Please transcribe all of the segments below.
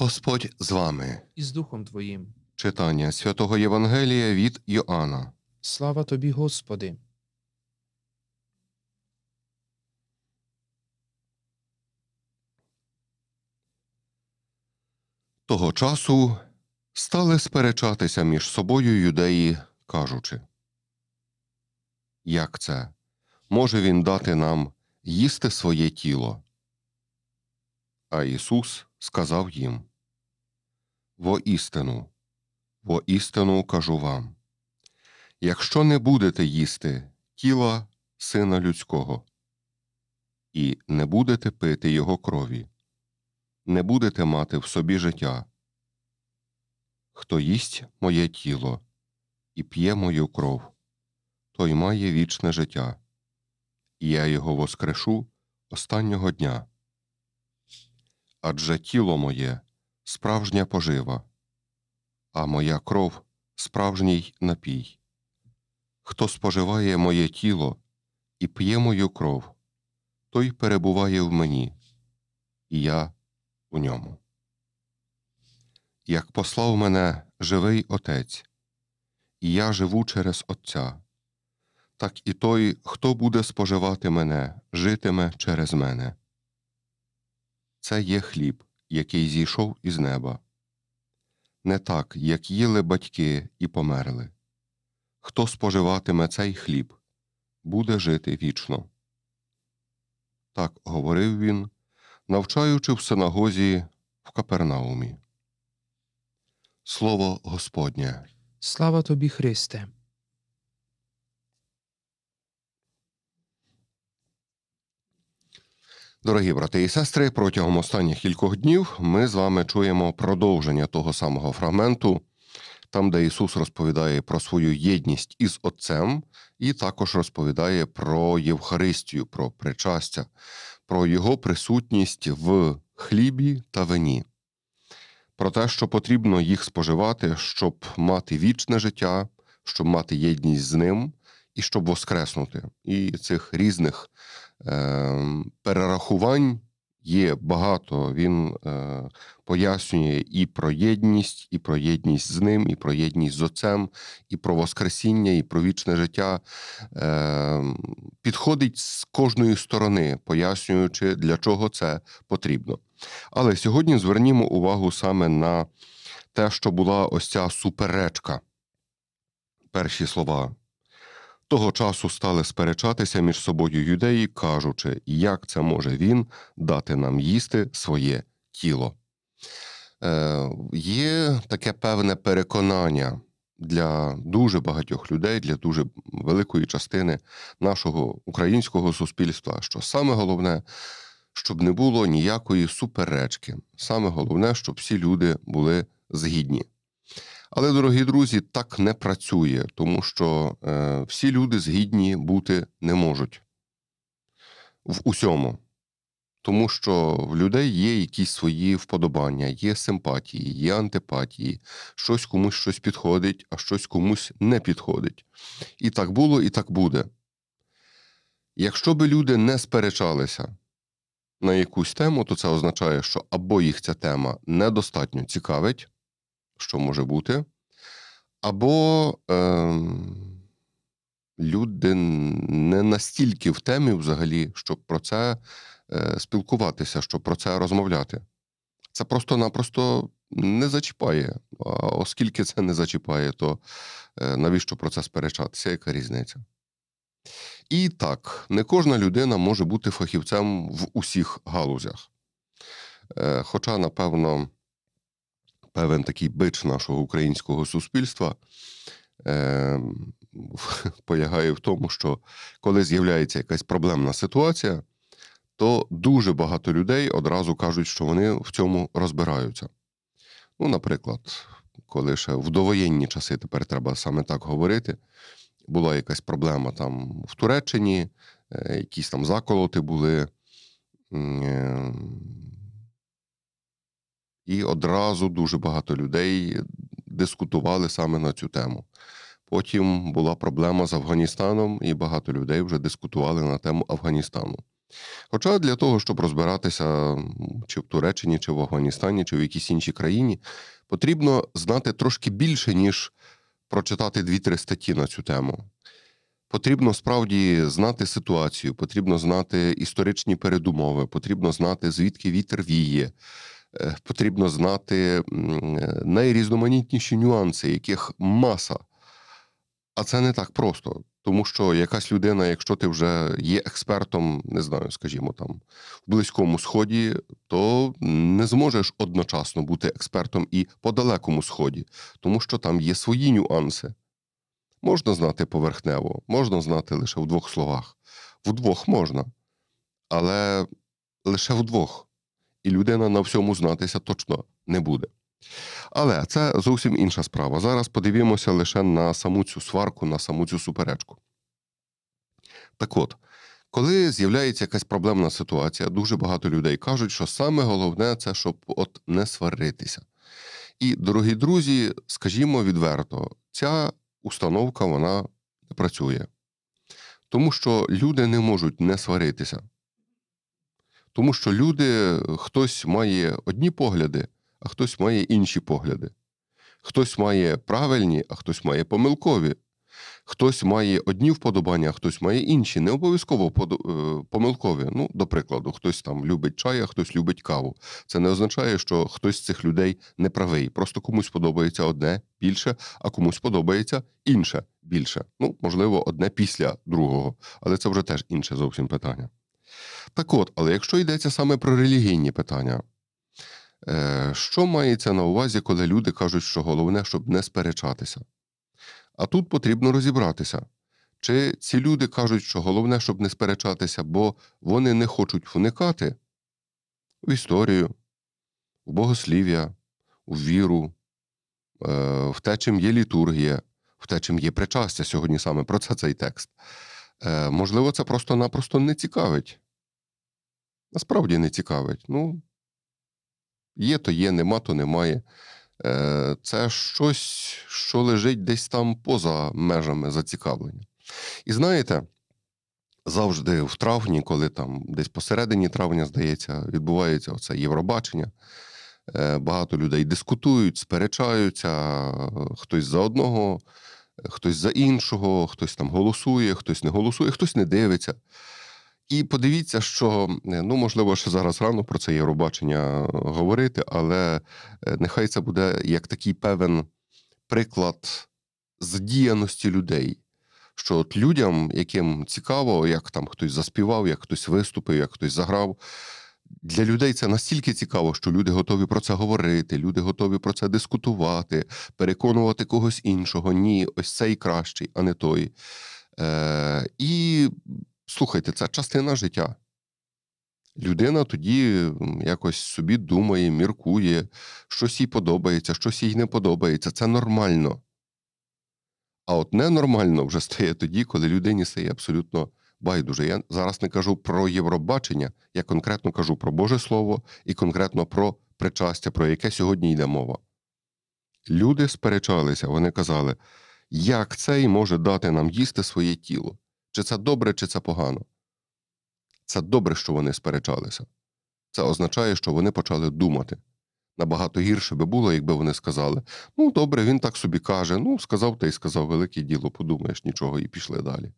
Господь з вами і з Духом Твоїм. Читання святого Євангелія від Йоанна. Слава тобі, Господи. Того часу стали сперечатися між собою юдеї, кажучи, Як це? Може він дати нам їсти своє тіло? А Ісус сказав їм Воістину, воістину кажу вам якщо не будете їсти тіла сина людського, і не будете пити його крові, не будете мати в собі життя. Хто їсть моє тіло і п'є мою кров, той має вічне життя, і я його воскрешу останнього дня адже тіло моє справжня пожива, а моя кров справжній напій. Хто споживає моє тіло і п'є мою кров, той перебуває в мені, і я у ньому. Як послав мене живий Отець, і я живу через Отця, так і той, хто буде споживати мене, житиме через мене це є хліб, який зійшов із неба. Не так, як їли батьки і померли. Хто споживатиме цей хліб, буде жити вічно. Так говорив він, навчаючи в синагозі в Капернаумі. Слово Господнє. Слава тобі, Христе. Дорогі брати і сестри, протягом останніх кількох днів ми з вами чуємо продовження того самого фрагменту, там, де Ісус розповідає про свою єдність із Отцем, і також розповідає про Євхаристію, про причастя, про Його присутність в хлібі та вині, про те, що потрібно їх споживати, щоб мати вічне життя, щоб мати єдність з ним і щоб воскреснути. І цих різних. Ем, перерахувань є багато. Він е, пояснює і про єдність, і про єдність з ним, і про єдність з отцем, і про Воскресіння, і про вічне життя. Ем, підходить з кожної сторони, пояснюючи, для чого це потрібно. Але сьогодні звернімо увагу саме на те, що була ось ця суперечка. Перші слова того часу стали сперечатися між собою юдеї, кажучи, як це може він дати нам їсти своє тіло. Е, Є таке певне переконання для дуже багатьох людей, для дуже великої частини нашого українського суспільства, що саме головне, щоб не було ніякої суперечки. Саме головне, щоб всі люди були згідні. Але, дорогі друзі, так не працює, тому що е, всі люди згідні бути не можуть в усьому. Тому що в людей є якісь свої вподобання, є симпатії, є антипатії, щось комусь щось підходить, а щось комусь не підходить. І так було, і так буде. Якщо би люди не сперечалися на якусь тему, то це означає, що або їх ця тема недостатньо цікавить, що може бути, або е, люди не настільки в темі взагалі, щоб про це е, спілкуватися, щоб про це розмовляти. Це просто-напросто не зачіпає. А оскільки це не зачіпає, то е, навіщо про це сперечатися? Яка різниця? І так, не кожна людина може бути фахівцем в усіх галузях. Е, хоча, напевно, певен такий бич нашого українського суспільства е, полягає в тому, що коли з'являється якась проблемна ситуація, то дуже багато людей одразу кажуть, що вони в цьому розбираються. Ну, наприклад, коли ще в довоєнні часи тепер треба саме так говорити, була якась проблема там в Туреччині, е, якісь там заколоти були. Е, і одразу дуже багато людей дискутували саме на цю тему. Потім була проблема з Афганістаном, і багато людей вже дискутували на тему Афганістану. Хоча для того, щоб розбиратися чи в Туреччині, чи в Афганістані, чи в якійсь іншій країні, потрібно знати трошки більше, ніж прочитати дві-три статті на цю тему. Потрібно справді знати ситуацію, потрібно знати історичні передумови, потрібно знати, звідки вітер віє. Е, потрібно знати е, найрізноманітніші нюанси, яких маса. А це не так просто. Тому що якась людина, якщо ти вже є експертом, не знаю, скажімо там, в Близькому Сході, то не зможеш одночасно бути експертом і по далекому сході, тому що там є свої нюанси. Можна знати поверхнево, можна знати лише в двох словах. Вдвох можна, але лише вдвох і людина на всьому знатися точно не буде. Але це зовсім інша справа. Зараз подивімося лише на саму цю сварку, на саму цю суперечку. Так от, коли з'являється якась проблемна ситуація, дуже багато людей кажуть, що саме головне це, щоб от не сваритися. І, дорогі друзі, скажімо відверто, ця установка вона працює. Тому що люди не можуть не сваритися. Тому що люди, хтось має одні погляди, а хтось має інші погляди. Хтось має правильні, а хтось має помилкові. Хтось має одні вподобання, а хтось має інші. Не обов'язково е, помилкові. Ну, до прикладу, хтось там любить чай, а хтось любить каву. Це не означає, що хтось з цих людей не правий. Просто комусь подобається одне більше, а комусь подобається інше більше. Ну, можливо, одне після другого. Але це вже теж інше зовсім питання. Так от, але якщо йдеться саме про релігійні питання, е, що мається на увазі, коли люди кажуть, що головне, щоб не сперечатися? А тут потрібно розібратися. Чи ці люди кажуть, що головне, щоб не сперечатися, бо вони не хочуть вникати в історію, в богослів'я, у віру, е, в те, чим є літургія, в те, чим є причастя сьогодні саме про це цей текст? Е, можливо, це просто-напросто не цікавить насправді не цікавить. Ну, Є, то є, нема, то немає. Е, це щось, що лежить десь там поза межами зацікавлення. І знаєте, завжди в травні, коли там десь посередині травня, здається, відбувається оце Євробачення. Е, багато людей дискутують, сперечаються, хтось за одного, хтось за іншого, хтось там голосує, хтось не голосує, хтось не дивиться. І подивіться, що е, ну можливо, ще зараз рано про це Євробачення е, говорити, але е, нехай це буде як такий певен приклад здіяності людей. Що от людям, яким цікаво, як там хтось заспівав, як хтось виступив, як хтось заграв. Для людей це настільки цікаво, що люди готові про це говорити, люди готові про це дискутувати, переконувати когось іншого. Ні, ось цей кращий, а не той. Е, І Слухайте, це частина життя. Людина тоді якось собі думає, міркує, щось їй подобається, щось їй не подобається. Це нормально. А от ненормально вже стає тоді, коли людині стає абсолютно байдуже. Я зараз не кажу про Євробачення, я конкретно кажу про Боже Слово і конкретно про причастя, про яке сьогодні йде мова. Люди сперечалися, вони казали, як цей може дати нам їсти своє тіло чи це добре, чи це погано. Це добре, що вони сперечалися. Це означає, що вони почали думати. Набагато гірше би було, якби вони сказали: ну, добре, він так собі каже, ну, сказав та й сказав велике діло, подумаєш нічого, і пішли далі.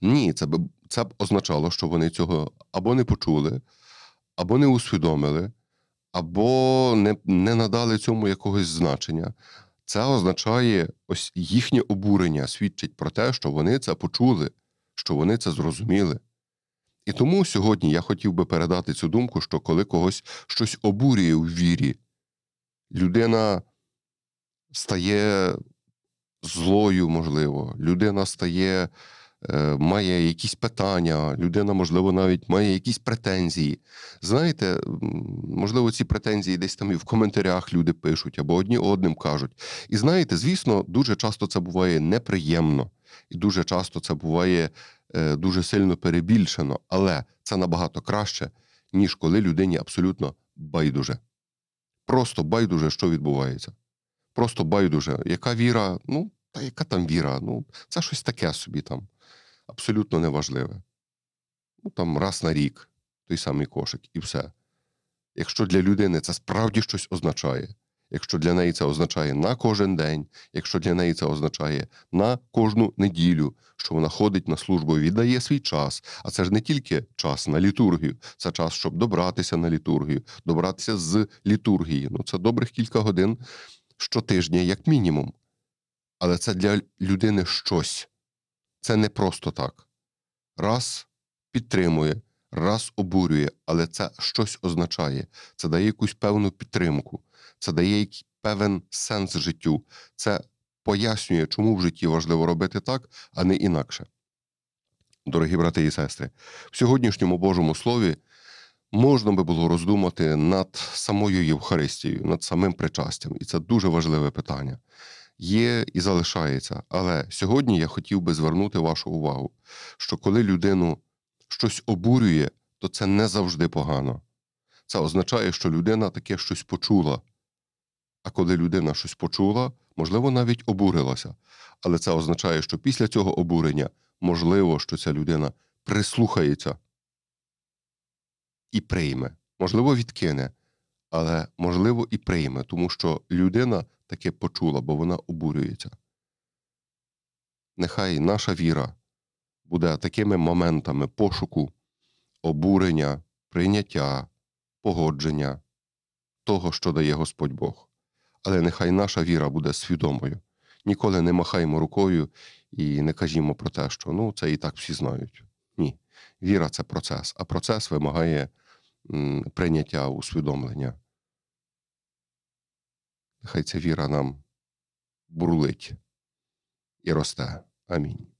Ні, це б, це б означало, що вони цього або не почули, або не усвідомили, або не, не надали цьому якогось значення. Це означає, ось їхнє обурення свідчить про те, що вони це почули що вони це зрозуміли. І тому сьогодні я хотів би передати цю думку, що коли когось щось обурює в вірі, людина стає злою, можливо, людина стає, е, має якісь питання, людина, можливо, навіть має якісь претензії. Знаєте, можливо, ці претензії десь там і в коментарях люди пишуть або одні одним кажуть. І знаєте, звісно, дуже часто це буває неприємно і дуже часто це буває е, дуже сильно перебільшено, але це набагато краще, ніж коли людині абсолютно байдуже. Просто байдуже, що відбувається. Просто байдуже. Яка віра? Ну, та яка там віра? Ну, це щось таке собі там. Абсолютно неважливе. Ну, там раз на рік той самий кошик, і все. Якщо для людини це справді щось означає. Якщо для неї це означає на кожен день, якщо для неї це означає на кожну неділю, що вона ходить на службу і віддає свій час. А це ж не тільки час на літургію, це час, щоб добратися на літургію, добратися з літургії. Ну це добрих кілька годин щотижня, як мінімум. Але це для людини щось. Це не просто так. Раз підтримує раз обурює, але це щось означає. Це дає якусь певну підтримку, це дає певен сенс життю. Це пояснює, чому в житті важливо робити так, а не інакше. Дорогі брати і сестри, в сьогоднішньому Божому Слові можна би було роздумати над самою Євхаристією, над самим причастям. І це дуже важливе питання. Є і залишається. Але сьогодні я хотів би звернути вашу увагу, що коли людину щось обурює, то це не завжди погано. Це означає, що людина таке щось почула. А коли людина щось почула, можливо, навіть обурилася. Але це означає, що після цього обурення можливо, що ця людина прислухається і прийме. Можливо, відкине, але можливо і прийме, тому що людина таке почула, бо вона обурюється. Нехай наша віра буде такими моментами пошуку, обурення, прийняття, погодження того, що дає Господь Бог. Але нехай наша віра буде свідомою. Ніколи не махаємо рукою і не кажімо про те, що ну це і так всі знають. Ні. Віра це процес, а процес вимагає прийняття усвідомлення. Нехай ця віра нам бурлить і росте. Амінь.